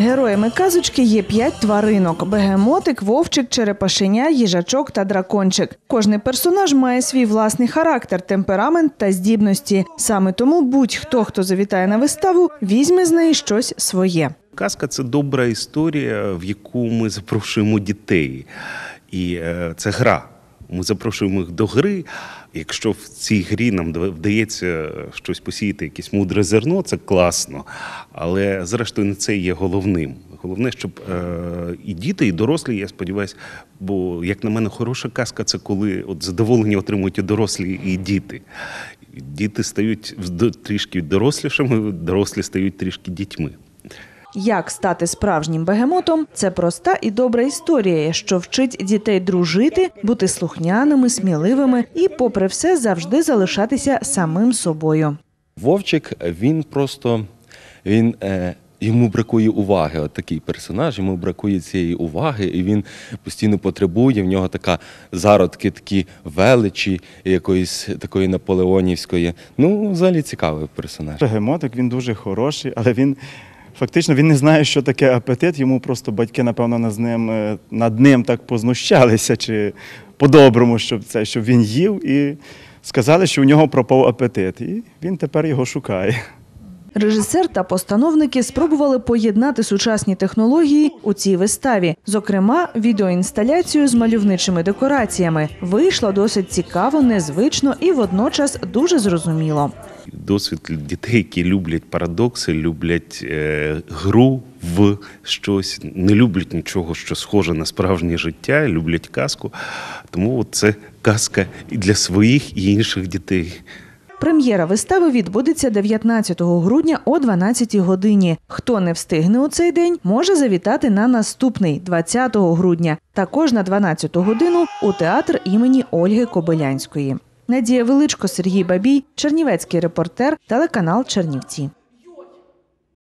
Героями казочки є п'ять тваринок: бегемотик, вовчик, черепашеня, їжачок та дракончик. Кожний персонаж має свій власний характер, темперамент та здібності. Саме тому будь-хто, хто завітає на виставу, візьме з неї щось своє. Казка це добра історія, в яку ми запрошуємо дітей, і е, це гра. Ми запрошуємо їх до гри. Якщо в цій грі нам вдається щось посіяти, якесь мудре зерно, це класно. Але зрештою не це є головним. Головне, щоб е, і діти, і дорослі, я сподіваюся, бо, як на мене, хороша казка це коли от задоволення отримують і дорослі, і діти. Діти стають трішки дорослішими, дорослі стають трішки дітьми. Як стати справжнім бегемотом це проста і добра історія, що вчить дітей дружити, бути слухняними, сміливими і, попри все, завжди залишатися самим собою. Вовчик він просто він. Е... Йому бракує уваги. От такий персонаж, йому бракує цієї уваги, і він постійно потребує. В нього така зародки, такі величі, якоїсь такої наполеонівської. Ну, взагалі цікавий персонаж. Бегемотик, він дуже хороший, але він Фактично він не знає, що таке апетит. Йому просто батьки, напевно, з ним, е, над ним так познущалися чи по-доброму, щоб це, щоб він їв, і сказали, що у нього пропав апетит. І він тепер його шукає. Режисер та постановники спробували поєднати сучасні технології у цій виставі, зокрема, відеоінсталяцію з мальовничими декораціями. Вийшло досить цікаво, незвично і водночас дуже зрозуміло. Досвід дітей, які люблять парадокси, люблять е, гру в щось, не люблять нічого, що схоже на справжнє життя, люблять казку. Тому це казка і для своїх і інших дітей. Прем'єра вистави відбудеться 19 грудня о 12 годині. Хто не встигне у цей день, може завітати на наступний 20 грудня, також на 12 годину у театр імені Ольги Кобилянської. Надія Величко, Сергій Бабій, Чернівецький репортер, телеканал Чернівці.